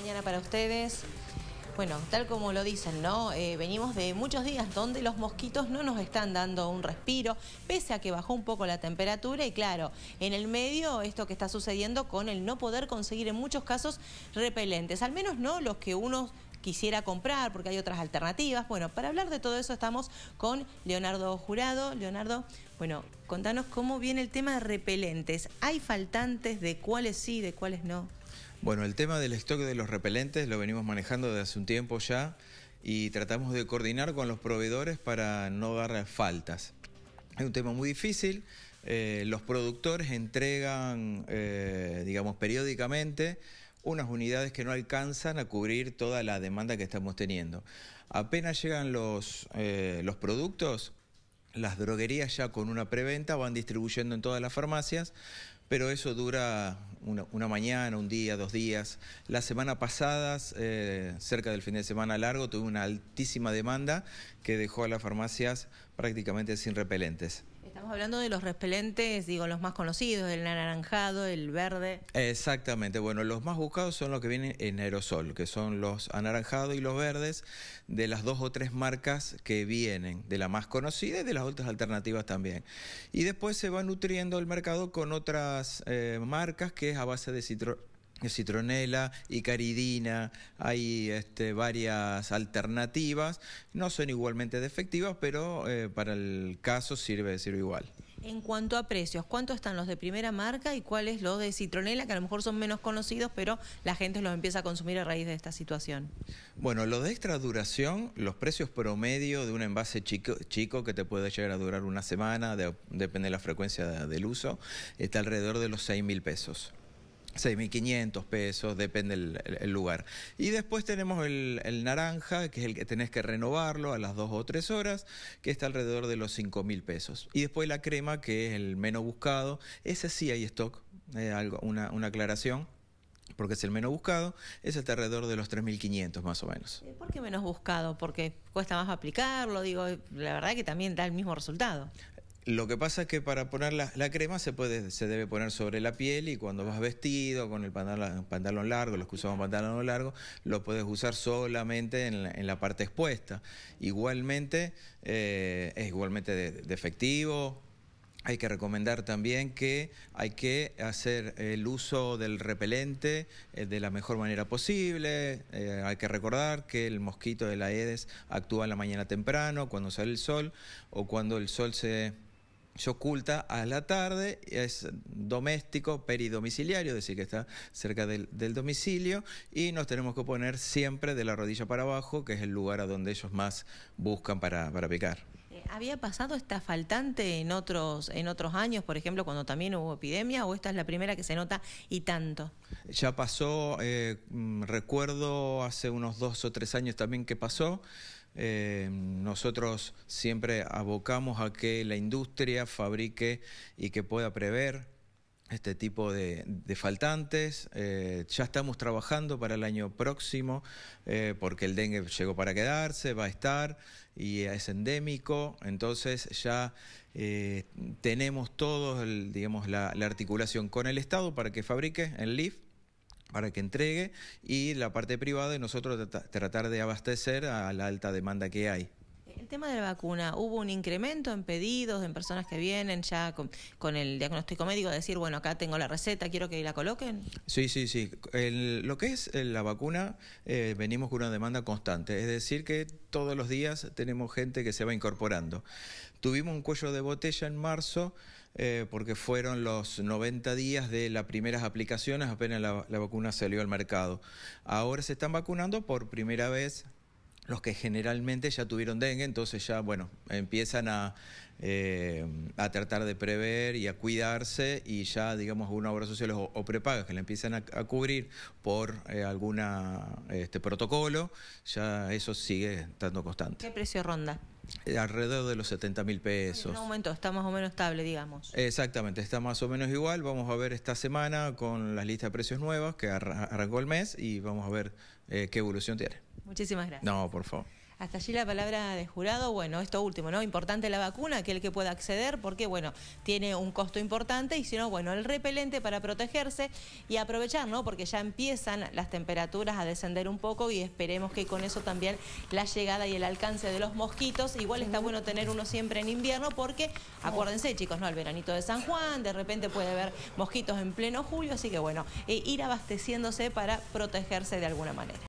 mañana para ustedes. Bueno, tal como lo dicen, ¿no? Eh, venimos de muchos días donde los mosquitos no nos están dando un respiro, pese a que bajó un poco la temperatura y claro, en el medio esto que está sucediendo con el no poder conseguir en muchos casos repelentes, al menos no los que uno quisiera comprar porque hay otras alternativas. Bueno, para hablar de todo eso estamos con Leonardo Jurado. Leonardo, bueno, contanos cómo viene el tema de repelentes. ¿Hay faltantes de cuáles sí, de cuáles no? Bueno, el tema del stock de los repelentes lo venimos manejando desde hace un tiempo ya y tratamos de coordinar con los proveedores para no dar faltas. Es un tema muy difícil. Eh, los productores entregan, eh, digamos, periódicamente unas unidades que no alcanzan a cubrir toda la demanda que estamos teniendo. Apenas llegan los, eh, los productos, las droguerías ya con una preventa van distribuyendo en todas las farmacias pero eso dura una, mañana, un día, dos días. La semana pasada, eh, cerca del fin de semana largo, tuve una altísima demanda que dejó a las farmacias prácticamente sin repelentes. Estamos hablando de los repelentes, digo, los más conocidos, el anaranjado, el verde. Exactamente, bueno, los más buscados son los que vienen en aerosol, que son los anaranjados y los verdes, de las dos o tres marcas que vienen, de la más conocida y de las otras alternativas también. Y después se va nutriendo el mercado con otras eh, marcas que es a base de citro citronela y caridina, hay este, varias alternativas, no son igualmente defectivas, pero eh, para el caso sirve, igual. En cuanto a precios, ¿cuántos están los de primera marca y cuáles los de citronela, que a lo mejor son menos conocidos, pero la gente los empieza a consumir a raíz de esta situación? Bueno, los de extra duración, los precios promedio de un envase chico, que te puede llegar a durar una semana, depende de la frecuencia del uso, está alrededor de los 6 mil pesos. 6.500 pesos, depende el, lugar. Y después tenemos el, naranja, que es el que tenés que renovarlo a las dos o tres horas, que está alrededor de los 5.000 pesos. Y después la crema, que es el menos buscado, ese sí hay stock, eh, algo, una, aclaración porque es el menos buscado, es alrededor de los 3.500 más o menos. Eh, ¿Por qué menos buscado? Porque cuesta más aplicarlo, digo, la verdad que también da el mismo resultado. Lo que pasa es que para poner la, crema se debe poner sobre la piel y cuando vas vestido con el pantalón, largo, los que usamos pantalón largo, lo puedes usar solamente en la, parte expuesta. Igualmente, eh, es igualmente de, efectivo, hay que recomendar también que hay que hacer el uso del repelente eh, de la mejor manera posible. Eh, hay que recordar que el mosquito de la EDES actúa en la mañana temprano, cuando sale el sol o cuando el sol se se oculta a la tarde, es doméstico, peridomiciliario, es decir, que está cerca del, domicilio, y nos tenemos que poner siempre de la rodilla para abajo, que es el lugar a donde ellos más buscan para, para picar. Eh, ¿Había pasado esta faltante en otros, en otros años, por ejemplo, cuando también hubo epidemia, o esta es la primera que se nota y tanto? Ya pasó, eh, mm, recuerdo hace unos dos o tres años también que pasó. Eh, nosotros siempre abocamos a que la industria fabrique y que pueda prever este tipo de, faltantes. Eh, ya estamos trabajando para el año próximo, eh, porque el dengue llegó para quedarse, va a estar y es endémico, entonces ya tenemos todos, digamos, la, articulación con el Estado para que fabrique el LIF para que entregue y la parte privada y nosotros tratar de abastecer a la alta demanda que hay. El tema de la vacuna, ¿hubo un incremento en pedidos, en personas que vienen ya con, el diagnóstico médico, a decir, bueno, acá tengo la receta, quiero que la coloquen? Sí, sí, sí. El, lo que es eh, la vacuna, eh, venimos con una demanda constante, es decir, que todos los días tenemos gente que se va incorporando. Tuvimos un cuello de botella en marzo eh, porque fueron los 90 días de las primeras aplicaciones, apenas la vacuna salió al mercado. Ahora se están vacunando por primera vez los que generalmente ya tuvieron dengue, entonces ya, bueno, empiezan a, eh, a tratar de prever y a cuidarse y ya, digamos, una obra social o, o que la empiezan a, cubrir por eh, algún este, protocolo, ya eso sigue estando constante. ¿Qué precio ronda? Eh, alrededor de los 70 mil pesos. En un momento está más o menos estable, digamos. Exactamente, está más o menos igual. Vamos a ver esta semana con las listas de precios nuevas que arrancó el mes y vamos a ver qué evolución tiene. Muchísimas gracias. No, por favor. Hasta allí la palabra de jurado. Bueno, esto último, ¿no? Importante la vacuna, aquel que pueda acceder, porque, bueno, tiene un costo importante y si no, bueno, el repelente para protegerse y aprovechar, ¿no? Porque ya empiezan las temperaturas a descender un poco y esperemos que con eso también la llegada y el alcance de los mosquitos. Igual está bueno tener uno siempre en invierno porque, acuérdense, chicos, ¿no? El veranito de San Juan, de repente puede haber mosquitos en pleno julio, así que, bueno, e ir abasteciéndose para protegerse de alguna manera.